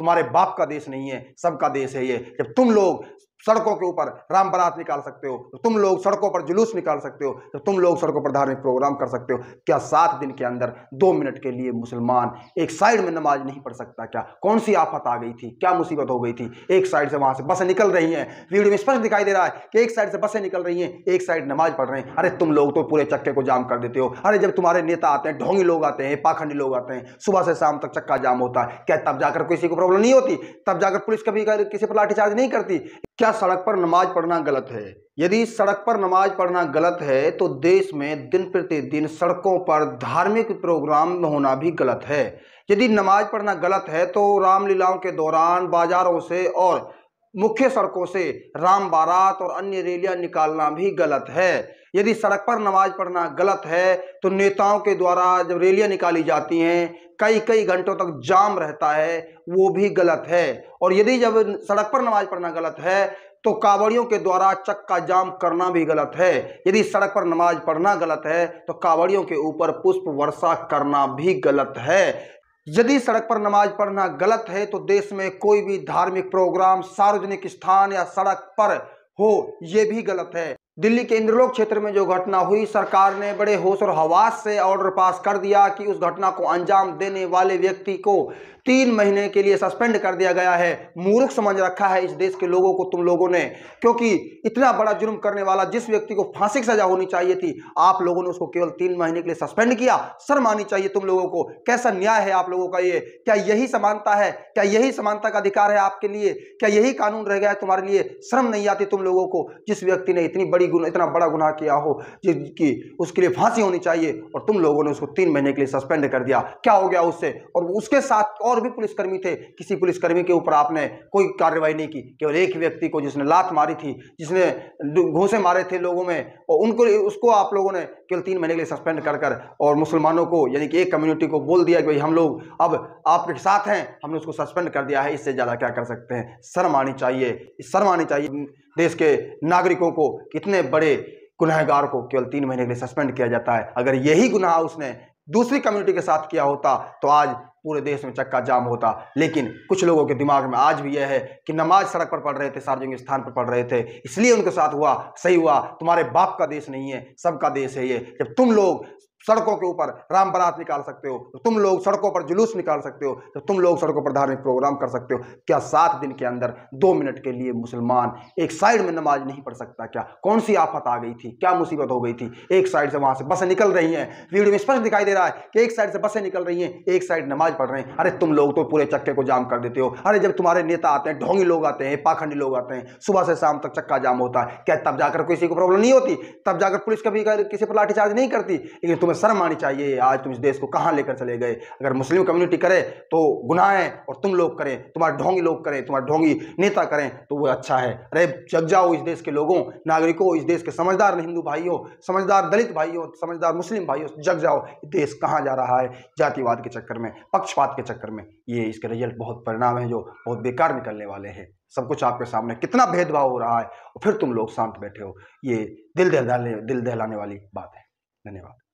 तुम्हारे बाप का देश नहीं है सबका देश है ये जब तुम लोग सड़कों के ऊपर राम बरात निकाल सकते हो तो तुम लोग सड़कों पर जुलूस निकाल सकते हो तो तुम लोग सड़कों पर धार्मिक प्रोग्राम कर सकते हो क्या सात दिन के अंदर दो मिनट के लिए मुसलमान एक साइड में नमाज नहीं पढ़ सकता क्या कौन सी आफत आ गई थी क्या मुसीबत हो गई थी एक साइड से वहां से बसें निकल रही हैं वीडियो में स्पष्ट दिखाई दे रहा है कि एक साइड से बसें निकल रही हैं एक साइड नमाज पढ़ रहे हैं अरे तुम लोग तो पूरे चक्के को जाम कर देते हो अरे जब तुम्हारे नेता आते हैं ढोंगी लोग आते हैं पाखंडी लोग आते हैं सुबह से शाम तक चक्का जाम होता है क्या तब जाकर किसी को प्रॉब्लम नहीं होती तब जाकर पुलिस कभी किसी पर लाठीचार्ज नहीं करती क्या सड़क पर नमाज पढ़ना गलत है यदि सड़क पर नमाज पढ़ना गलत है तो देश में दिन प्रतिदिन सड़कों पर धार्मिक प्रोग्राम होना भी गलत है यदि नमाज पढ़ना गलत है तो रामलीलाओं के दौरान बाजारों से और मुख्य सड़कों से राम बारात और अन्य रैलियां निकालना भी गलत है यदि सड़क पर नमाज पढ़ना गलत है तो नेताओं के द्वारा जब रैलियां निकाली जाती हैं कई कई घंटों तक जाम रहता है वो भी गलत है और यदि जब सड़क पर नमाज पढ़ना गलत है तो कांवड़ियों के द्वारा चक्का जाम करना भी गलत है यदि सड़क पर नमाज पढ़ना गलत है तो कांवड़ियों के ऊपर पुष्प वर्षा करना भी गलत है यदि सड़क पर नमाज पढ़ना गलत है तो देश में कोई भी धार्मिक प्रोग्राम सार्वजनिक स्थान या सड़क पर हो ये भी गलत है दिल्ली के इंद्रलोक क्षेत्र में जो घटना हुई सरकार ने बड़े होश और हवास से ऑर्डर पास कर दिया कि उस घटना को अंजाम देने वाले व्यक्ति को तीन महीने के लिए सस्पेंड कर दिया गया है मूर्ख समझ रखा है इस देश के लोगों को तुम लोगों ने क्योंकि इतना बड़ा जुर्म करने वाला जिस व्यक्ति को फांसी की सजा होनी चाहिए थी आप लोगों ने उसको केवल तीन महीने के लिए सस्पेंड किया शर्म आनी चाहिए तुम लोगों को कैसा न्याय है आप लोगों का ये क्या यही समानता है क्या यही समानता का अधिकार है आपके लिए क्या यही कानून रह गया है तुम्हारे लिए शर्म नहीं आती तुम लोगों को जिस व्यक्ति ने इतनी बड़ी गुना इतना बड़ा गुनाह किया हो जिसकी उसके लिए फांसी होनी चाहिए और तुम लोगों ने उसको तीन महीने के लिए सस्पेंड कर दिया क्या हो गया उससे और उसके साथ और भी पुलिसकर्मी थे किसी पुलिसकर्मी के ऊपर आपने कोई कार्रवाई नहीं की केवल एक व्यक्ति को जिसने लात मारी थी जिसने घूसे मारे थे लोगों में और उनको उसको आप लोगों ने केवल तीन महीने के लिए सस्पेंड कर कर और मुसलमानों को यानी कि एक कम्युनिटी को बोल दिया कि भाई हम लोग अब आपके साथ हैं हमने उसको सस्पेंड कर दिया है इससे ज़्यादा क्या कर सकते हैं शर्म आनी चाहिए शर्म आनी चाहिए देश के नागरिकों को कितने बड़े गुनाहगार को केवल तीन महीने के लिए सस्पेंड किया जाता है अगर यही गुनाह उसने दूसरी कम्युनिटी के साथ किया होता तो आज पूरे देश में चक्का जाम होता लेकिन कुछ लोगों के दिमाग में आज भी यह है कि नमाज सड़क पर पढ़ रहे थे सार्वजनिक स्थान पर पढ़ रहे थे इसलिए उनके साथ हुआ सही हुआ तुम्हारे बाप का देश नहीं है सबका देश है ये जब तुम लोग सड़कों के ऊपर राम बरात निकाल सकते हो तो तुम लोग सड़कों पर जुलूस निकाल सकते हो तो तुम लोग सड़कों पर धार्मिक प्रोग्राम कर सकते हो क्या सात दिन के अंदर दो मिनट के लिए मुसलमान एक साइड में नमाज नहीं पढ़ सकता क्या कौन सी आफत आ गई थी क्या मुसीबत हो गई थी एक साइड से वहाँ से बसें निकल रही हैं वीडियो में स्पष्ट दिखाई दे रहा है कि एक साइड से बसें निकल रही हैं एक साइड नमाज पढ़ रहे हैं अरे तुम लोग तो पूरे चक्के को जाम कर देते हो अरे जब तुम्हारे नेता आते हैं ढोंगी लोग आते हैं पाखंडी लोग आते हैं सुबह से शाम तक चक्का जाम होता है क्या तब जाकर किसी को प्रॉब्लम नहीं होती तब जाकर पुलिस कभी किसी पर लाठीचार्ज नहीं करती लेकिन तुम्हें शर्म आनी चाहिए आज तुम इस देश को कहाँ लेकर चले गए अगर मुस्लिम कम्युनिटी करे तो गुनाहें और तुम लोग करें तुम्हारे ढोंगी लोग करें तुम्हारे ढोंगी नेता करें तो वो अच्छा है अरे जग जाओ इस देश के लोगों नागरिकों इस देश के समझदार हिंदू भाइयों समझदार दलित भाइयों समझदार मुस्लिम भाइयों जग जाओ देश कहाँ जा रहा है जातिवाद के चक्कर में पक्षपात के चक्कर में ये इसके रिजल्ट बहुत परिणाम है जो बहुत बेकार निकलने वाले हैं सब कुछ आपके सामने कितना भेदभाव हो रहा है और फिर तुम लोग शांत बैठे हो ये दिल दहलाने दिल दहलाने वाली बात है धन्यवाद